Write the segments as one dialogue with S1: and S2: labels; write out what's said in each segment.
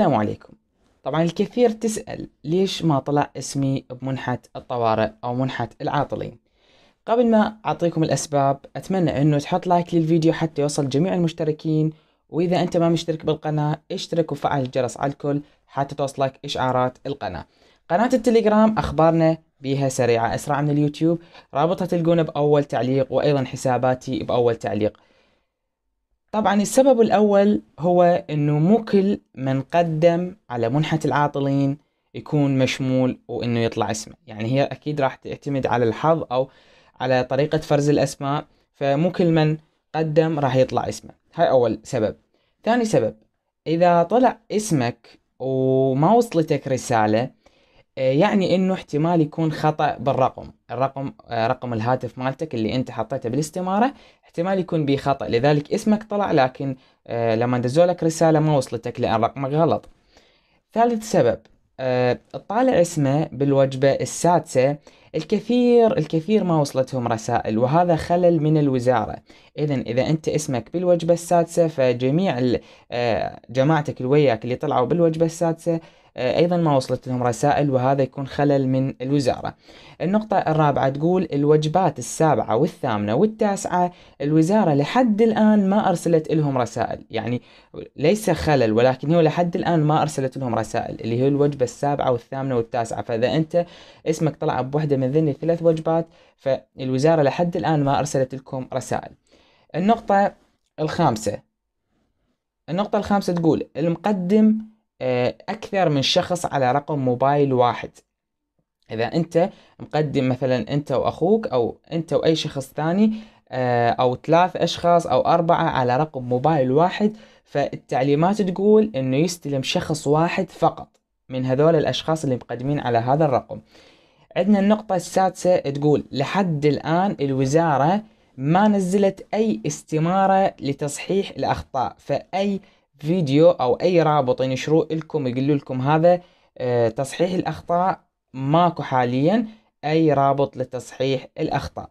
S1: السلام عليكم طبعا الكثير تسأل ليش ما طلع اسمي بمنحة الطوارئ أو منحة العاطلين قبل ما أعطيكم الأسباب أتمنى أنه تحط لايك للفيديو حتى يوصل جميع المشتركين وإذا أنت ما مشترك بالقناة اشترك وفعل الجرس على الكل حتى توصلك إشعارات القناة قناة التليجرام أخبارنا بيها سريعة أسرع من اليوتيوب رابطها تلقونه بأول تعليق وأيضا حساباتي بأول تعليق طبعا السبب الأول هو أنه مو كل من قدم على منحة العاطلين يكون مشمول وأنه يطلع اسمه يعني هي أكيد راح تعتمد على الحظ أو على طريقة فرز الأسماء فمو كل من قدم راح يطلع اسمه هاي أول سبب ثاني سبب إذا طلع اسمك وما وصلتك رسالة آه، يعني انه احتمال يكون خطا بالرقم الرقم آه، رقم الهاتف مالتك اللي انت حطيته بالاستماره احتمال يكون به خطا لذلك اسمك طلع لكن آه، لما دزوا لك رساله ما وصلتك لان رقمك غلط ثالث سبب الطالع اسمه بالوجبه السادسه الكثير الكثير ما وصلتهم رسائل وهذا خلل من الوزارة إذا إذا أنت اسمك بالوجبة السادسة فجميع جماعتك اللي وياك اللي طلعوا بالوجبة السادسة آه، أيضا ما وصلت لهم رسائل وهذا يكون خلل من الوزارة النقطة الرابعة تقول الوجبات السابعة والثامنة والتاسعة الوزارة لحد الآن ما أرسلت لهم رسائل يعني ليس خلل ولكن هو لحد الآن ما أرسلت لهم رسائل اللي هي الوجبة السابعة والثامنة والتاسعة فإذا أنت اسمك طلع بوحدة من ذني ثلاث وجبات فالوزارة لحد الآن ما أرسلت لكم رسائل النقطة الخامسة النقطة الخامسة تقول المقدم آه، أكثر من شخص على رقم موبايل واحد إذا أنت مقدم مثلا أنت وأخوك أو أنت وأي شخص ثاني آه، أو ثلاث أشخاص أو أربعة على رقم موبايل واحد فالتعليمات تقول أنه يستلم شخص واحد فقط من هذول الأشخاص اللي مقدمين على هذا الرقم عندنا النقطة السادسة تقول لحد الآن الوزارة ما نزلت أي استمارة لتصحيح الأخطاء فأي فيديو او اي رابط ينشروه لكم يقولوا لكم هذا آه، تصحيح الاخطاء ماكو حاليا اي رابط لتصحيح الاخطاء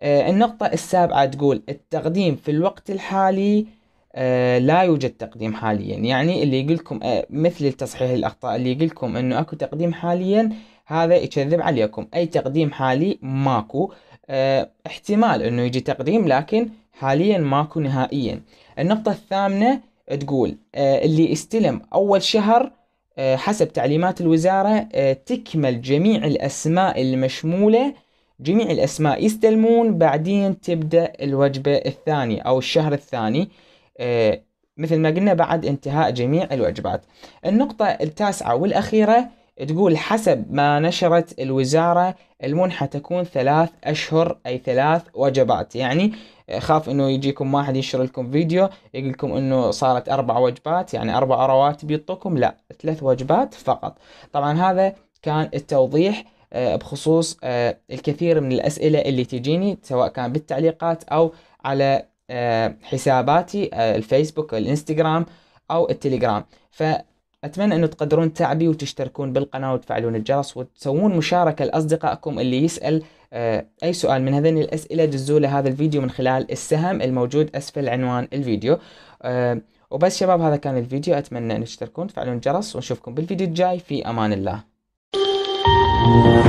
S1: آه، النقطة السابعة تقول التقديم في الوقت الحالي آه، لا يوجد تقديم حاليا يعني اللي يقول لكم مثل تصحيح الاخطاء اللي يقول لكم انه اكو تقديم حاليا هذا يكذب عليكم اي تقديم حالي ماكو احتمال انه يجي تقديم لكن حاليا ماكو نهائيا النقطة الثامنة تقول آه، اللي استلم أول شهر آه، حسب تعليمات الوزارة آه، تكمل جميع الأسماء المشمولة جميع الأسماء يستلمون بعدين تبدأ الوجبة الثانية أو الشهر الثاني مثل ما قلنا بعد انتهاء جميع الوجبات النقطة التاسعة والأخيرة تقول حسب ما نشرت الوزارة المنحة تكون ثلاث أشهر أي ثلاث وجبات يعني آه، خاف انه يجيكم واحد ينشر لكم فيديو يقول لكم انه صارت اربع وجبات يعني اربع رواتب يعطوكم لا ثلاث وجبات فقط طبعا هذا كان التوضيح آه، بخصوص آه، الكثير من الاسئله اللي تجيني سواء كان بالتعليقات او على حساباتي الفيسبوك الانستغرام او التليجرام ف أتمنى أنه تقدرون تعبي وتشتركون بالقناة وتفعلون الجرس وتسوون مشاركة لأصدقائكم اللي يسأل آه، أي سؤال من هذين الأسئلة دزوا له هذا الفيديو من خلال السهم الموجود أسفل عنوان الفيديو آه، وبس شباب هذا كان الفيديو أتمنى أن تشتركون تفعلون الجرس ونشوفكم بالفيديو الجاي في أمان الله